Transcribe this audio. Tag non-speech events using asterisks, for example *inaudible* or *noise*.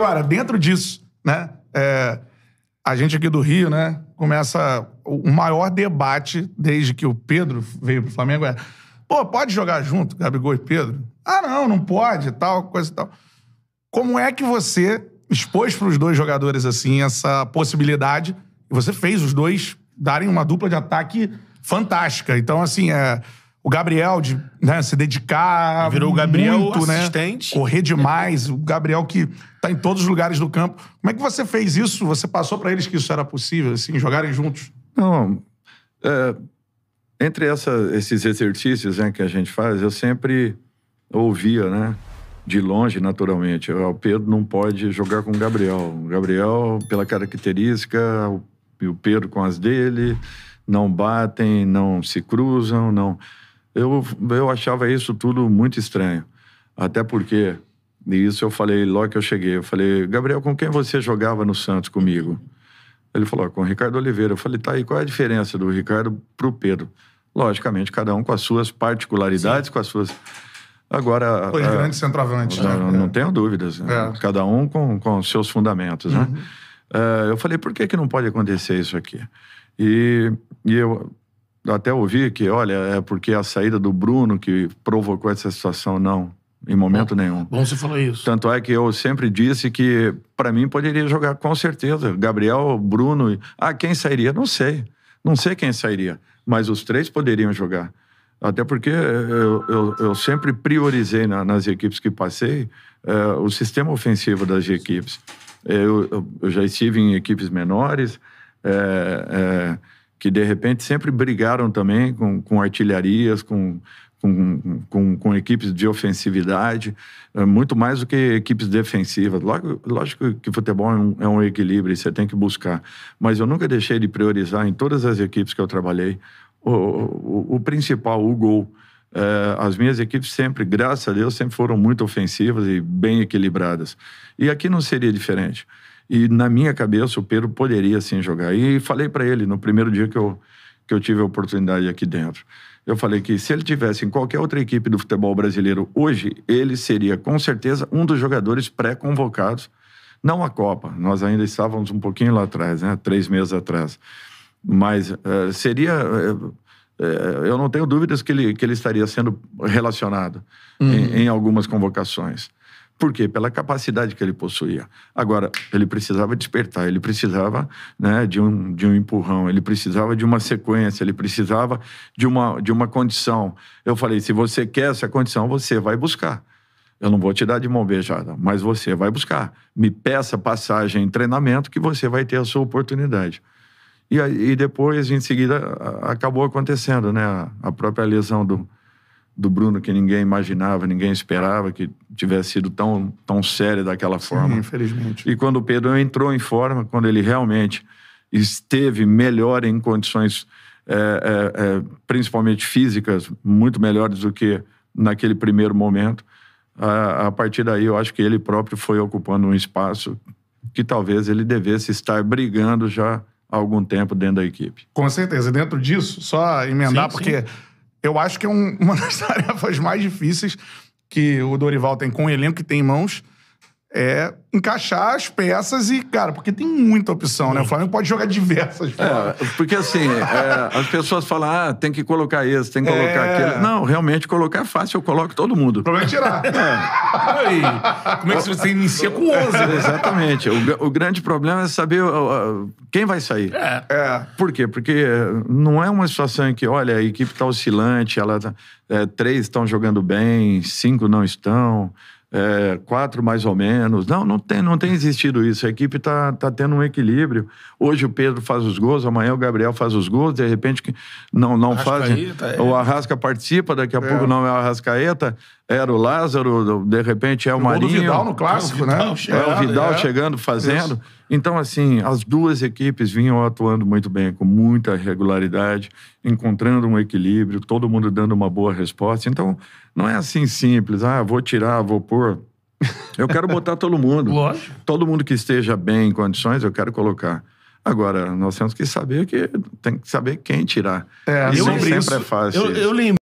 Agora, dentro disso, né? É, a gente aqui do Rio, né? Começa o maior debate desde que o Pedro veio pro Flamengo é pô, pode jogar junto, Gabigol e Pedro? Ah, não, não pode, tal, coisa e tal. Como é que você expôs para os dois jogadores assim essa possibilidade? você fez os dois darem uma dupla de ataque fantástica. Então, assim, é, o Gabriel de né, se dedicar. virou o Gabriel muito, né? assistente. Né, correr demais. O Gabriel que está em todos os lugares do campo. Como é que você fez isso? Você passou para eles que isso era possível, assim, jogarem juntos? Não. É, entre essa, esses exercícios né, que a gente faz, eu sempre ouvia, né? De longe, naturalmente. Ah, o Pedro não pode jogar com o Gabriel. O Gabriel, pela característica, o, e o Pedro com as dele, não batem, não se cruzam, não eu, eu achava isso tudo muito estranho. Até porque, e isso eu falei logo que eu cheguei, eu falei, Gabriel, com quem você jogava no Santos comigo? Ele falou, com o Ricardo Oliveira. Eu falei, tá aí, qual é a diferença do Ricardo pro Pedro? Logicamente, cada um com as suas particularidades, Sim. com as suas... Agora... Dois grandes centroavantes, né? Não é. tenho dúvidas. Né? É. Cada um com, com seus fundamentos, né? uhum. né? Uh, eu falei, por que que não pode acontecer isso aqui? E, e eu, eu até ouvi que, olha, é porque a saída do Bruno que provocou essa situação, não. Em momento bom, nenhum. Bom você falou isso. Tanto é que eu sempre disse que, para mim, poderia jogar com certeza. Gabriel, Bruno. Ah, quem sairia? Não sei. Não sei quem sairia. Mas os três poderiam jogar. Até porque eh, eu, eu, eu sempre priorizei na, nas equipes que passei é, o sistema ofensivo das equipes. Eu, eu, já estive em equipes menores. É, é, que de repente sempre brigaram também com, com artilharias, com, com, com, com, equipes de ofensividade, eh, muito mais do que equipes defensivas. Logo, lógico que futebol é um, é um equilíbrio, você tem que buscar. Mas eu nunca deixei de priorizar em todas as equipes que eu trabalhei o, o, o principal, o gol. É, as minhas equipes sempre, graças a Deus, sempre foram muito ofensivas e bem equilibradas. E aqui não seria diferente. E na minha cabeça o Pedro poderia sim jogar. E falei para ele no primeiro dia que eu, que eu tive a oportunidade aqui dentro. Eu falei que se ele tivesse em qualquer outra equipe do futebol brasileiro hoje, ele seria com certeza um dos jogadores pré-convocados, não a Copa. Nós ainda estávamos um pouquinho lá atrás, né? três meses atrás. Mas eh, seria. Eh, eh, eu não tenho dúvidas que ele, que ele estaria sendo relacionado uhum. em, em, algumas convocações. Por quê? Pela capacidade que ele possuía. Agora, ele precisava despertar, ele precisava né, de, um, de um empurrão, ele precisava de uma sequência, ele precisava de uma, de uma condição. Eu falei: se você quer essa condição, você vai buscar. Eu não vou te dar de mão beijada, mas você vai buscar. Me peça passagem em treinamento que você vai ter a sua oportunidade. E, e depois, em seguida, acabou acontecendo né, a própria lesão do, do Bruno que ninguém imaginava, ninguém esperava que tivesse sido tão, tão sério daquela forma. Sim, infelizmente. E quando o Pedro entrou em forma, quando ele realmente esteve melhor em condições, é, é, é, principalmente físicas, muito melhores do que naquele primeiro momento, a, a partir daí eu acho que ele próprio foi ocupando um espaço que talvez ele devesse estar brigando já há algum tempo dentro da equipe. Com certeza. Dentro disso, só emendar, sim, porque sim eu acho que é um, *laughs* uma das tarefas mais difíceis que o Dorival tem com o elenco que tem em mãos é encaixar as peças e, cara, porque tem muita opção, né? O Flamengo pode jogar diversas é, formas. É, porque assim, é, as pessoas falam, ah, tem que colocar esse, tem que colocar é... aquele. Não, realmente colocar é fácil, eu coloco todo mundo. O problema é tirar. É. como é que você inicia com 11? Né? Exatamente. O, o, grande problema é saber uh, uh, quem vai sair. É. é. Por quê? Porque é, não é uma situação em que, olha, a equipe tá oscilante, ela tá, três estão jogando bem, cinco não estão é, quatro mais ou menos. Não, não tem, não tem existido isso. A equipe está tá tendo um equilíbrio. Hoje o Pedro faz os gols, amanhã o Gabriel faz os gols, de repente não, não fazem. É. O Arrasca participa, daqui a é. pouco não é o Arrascaeta. Era o Lázaro, de repente é o Marinho. O Vidal no clássico, é né? é o Vidal é, é. chegando, fazendo. Isso. Então, assim, as duas equipes vinham atuando muito bem, com muita regularidade, encontrando um equilíbrio, todo mundo dando uma boa resposta. Então, não é assim simples, ah, vou tirar, vou pôr. Eu quero botar todo mundo. *laughs* Lógico. Todo mundo que esteja bem em condições, eu quero colocar. Agora, nós temos que saber que tem que saber quem tirar. É, isso sempre isso, é fácil. Eu, eu lembro.